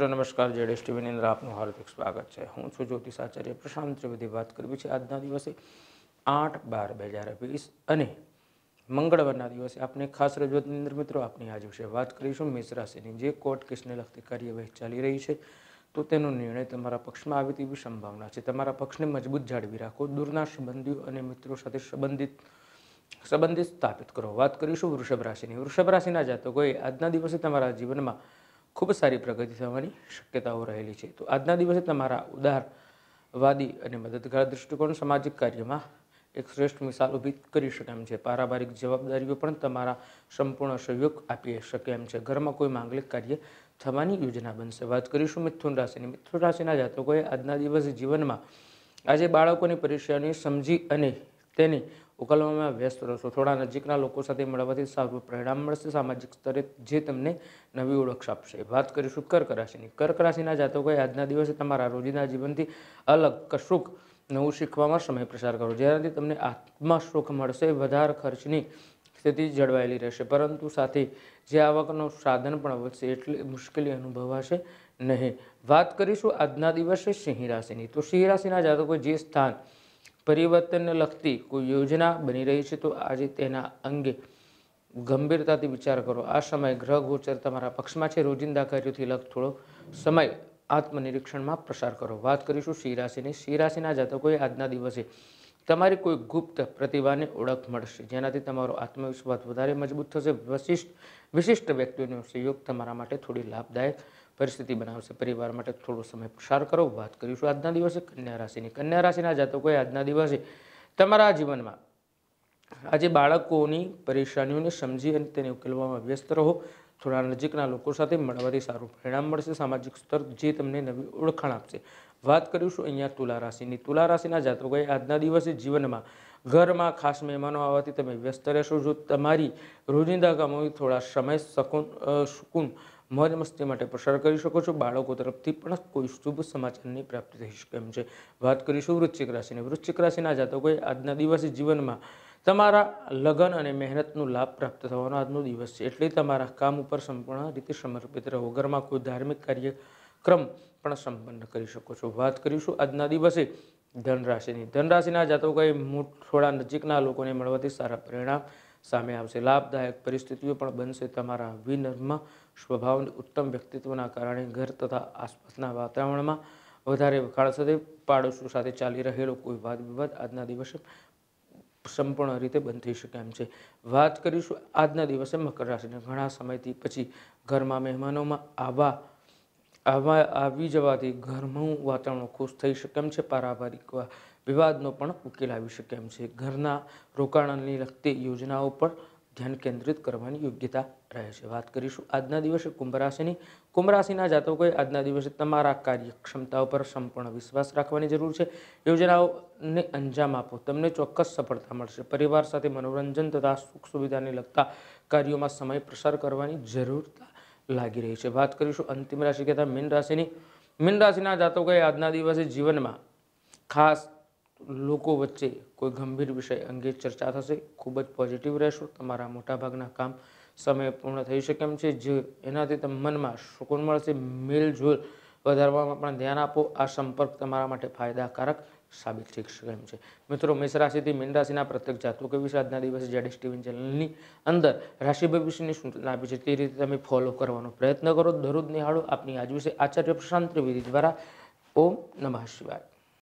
મિત્રો નમસ્કાર જેડેશ ટીવીની અંદર આપનું હાર્દિક સ્વાગત છે હું છું જ્યોતિષ આચાર્ય પ્રશાંત ત્રિવેદી વાત કરવી છે આજના દિવસે આઠ બાર બે હજાર વીસ અને મંગળવારના દિવસે આપણે ખાસ રજૂઆતની અંદર મિત્રો આપની આજ વિશે વાત કરીશું મેષ રાશિની જે કોર્ટ કેસને લગતી કાર્યવાહી ચાલી રહી છે તો તેનો નિર્ણય તમારા પક્ષમાં આવે તેવી સંભાવના છે તમારા પક્ષને મજબૂત જાળવી રાખો દૂરના સંબંધીઓ અને મિત્રો સાથે સંબંધિત સંબંધિત સ્થાપિત કરો વાત કરીશું વૃષભ રાશિની વૃષભ રાશિના જાતકોએ આજના દિવસે તમારા જીવનમાં ખૂબ સારી પ્રગતિ થવાની શક્યતાઓ રહેલી છે તો આજના દિવસે તમારા ઉદારવાદી અને મદદગાર દૃષ્ટિકોણ સામાજિક કાર્યમાં એક શ્રેષ્ઠ મિસાલ ઊભી કરી શકે એમ છે પારિવારિક જવાબદારીઓ પણ તમારા સંપૂર્ણ સહયોગ આપી શકે એમ છે ઘરમાં કોઈ માંગલિક કાર્ય થવાની યોજના બનશે વાત કરીશું મિથુન રાશિની મિથુન રાશિના જાતકોએ આજના દિવસે જીવનમાં આજે બાળકોની પરીક્ષાને સમજી અને તેની ઉકેલવામાં વ્યસ્ત રહેશો થોડા નજીકના લોકો સાથે મળવાથી સારું પરિણામ મળશે સામાજિક સ્તરે જે તમને નવી ઓળખ આપશે વાત કરીશું કર્ક રાશિની કર્ક રાશિના જાતકોએ આજના દિવસે તમારા રોજિંદા જીવનથી અલગ કશુંક નવું શીખવામાં સમય પ્રસાર કરો જેનાથી તમને આત્મા સુખ મળશે વધારે ખર્ચની સ્થિતિ જળવાયેલી રહેશે પરંતુ સાથે જે આવકનું સાધન પણ વધશે એટલી મુશ્કેલી અનુભવાશે નહીં વાત કરીશું આજના દિવસે સિંહ રાશિની તો સિંહ રાશિના જાતકો જે સ્થાન પરિવર્તનને લગતી કોઈ યોજના બની રહી છે તો આજે તેના અંગે ગંભીરતાથી વિચાર કરો આ સમય ગ્રહ ગોચર તમારા પક્ષમાં છે રોજિંદા કાર્યોથી લગ થોડો સમય આત્મનિરીક્ષણમાં પ્રસાર કરો વાત કરીશું સિંહ રાશિની સિંહ રાશિના જાતકોએ આજના દિવસે તમારી કોઈ ગુપ્ત પ્રતિભાને ઓળખ મળશે જેનાથી તમારો આત્મવિશ્વાસ વધારે મજબૂત થશે વિશિષ્ટ વિશિષ્ટ વ્યક્તિઓનો સહયોગ તમારા માટે થોડી લાભદાયક પરિસ્થિતિ બનાવશે પરિવાર માટે થોડો સમય પસાર કરો વાત કરીશું આજના દિવસે કન્યા રાશિની કન્યા રાશિના જાતકોએ આજના દિવસે તમારા જીવનમાં આજે બાળકોની પરેશાનીઓને સમજી અને તેને ઉકેલવામાં વ્યસ્ત રહો થોડા નજીકના લોકો સાથે મળવાથી સારું પરિણામ મળશે સામાજિક સ્તર જે તમને નવી ઓળખાણ આપશે વાત કરીશું અહીંયા તુલા રાશિની તુલા રાશિના જાતકોએ આજના દિવસે જીવનમાં ઘરમાં ખાસ મહેમાનો આવવાથી તમે વ્યસ્ત રહેશો જો તમારી રોજિંદા કામો થોડા સમય સકુન સુકૂન મોજ મસ્તી માટે પ્રસાર કરી શકો છો બાળકો તરફથી પણ કોઈ શુભ સમાચારની પ્રાપ્તિ થઈ શકે એમ છે વાત કરીશું વૃશ્ચિક રાશિની વૃશ્ચિક રાશિના જાતકોએ આજના દિવસે જીવનમાં તમારા લગન અને મહેનતનો લાભ પ્રાપ્ત થવાનો આજનો દિવસ છે એટલે તમારા કામ ઉપર સંપૂર્ણ રીતે સમર્પિત રહો ઘરમાં કોઈ ધાર્મિક કાર્યક્રમ પણ સંપન્ન કરી શકો છો વાત કરીશું આજના દિવસે ધનરાશિની ધનરાશિના જાતકોએ થોડા નજીકના લોકોને મળવાથી સારા પરિણામ સામે આવશે લાભદાયક પરિસ્થિતિઓ પણ બનશે તમારા વિનર્મ સ્વભાવની ઉત્તમ વ્યક્તિત્વના કારણે ઘર તથા આસપાસના વાતાવરણમાં વધારે વખાણ સાથે પાડોશો સાથે ચાલી રહેલો કોઈ વાદ વિવાદ આજના દિવસે સંપૂર્ણ રીતે બંધ થઈ શકે એમ છે વાત કરીશું આજના દિવસે મકર રાશિને ઘણા સમયથી પછી ઘરમાં મહેમાનોમાં આવા આવા આવી જવાથી ઘરનું વાતાવરણ ખુશ થઈ શકે એમ છે પારાભારિક વિવાદનો પણ ઉકેલ આવી શકે એમ છે ઘરના રોકાણની લગતી યોજનાઓ પર ધ્યાન કેન્દ્રિત કરવાની યોગ્યતા રહે છે વાત કરીશું આજના દિવસે કુંભ રાશિની કુંભ રાશિના જાતકોએ આજના દિવસે તમારા કાર્યક્ષમતા ઉપર સંપૂર્ણ વિશ્વાસ રાખવાની જરૂર છે યોજનાઓને અંજામ આપો તમને ચોક્કસ સફળતા મળશે પરિવાર સાથે મનોરંજન તથા સુખ સુવિધાને લગતા કાર્યોમાં સમય પ્રસાર કરવાની જરૂરતા લાગી રહી છે વાત કરીશું અંતિમ રાશિ કહેતા મીન રાશિની મીન રાશિના જાતકોએ આજના દિવસે જીવનમાં ખાસ લોકો વચ્ચે કોઈ ગંભીર વિષય અંગે ચર્ચા થશે ખૂબ જ પોઝિટિવ રહેશો તમારા મોટાભાગના કામ સમય પૂર્ણ થઈ શકે એમ છે જે એનાથી મનમાં સુકૂન મળશે મેલજોલ વધારવામાં પણ ધ્યાન આપો આ સંપર્ક તમારા માટે ફાયદાકારક સાબિત થઈ શકે એમ છે મિત્રો મેષ રાશિથી મીન રાશિના પ્રત્યેક જાતકો વિશે આજના દિવસે જેડ ટીવી ચેનલની અંદર રાશિ ભવિષ્યની સૂચના આપી છે તે રીતે તમે ફોલો કરવાનો પ્રયત્ન કરો દરરોજ નિહાળો આપની આજ વિશે આચાર્ય પ્રશાંત ત્રિવેદી દ્વારા ઓમ નમઃ શિવાય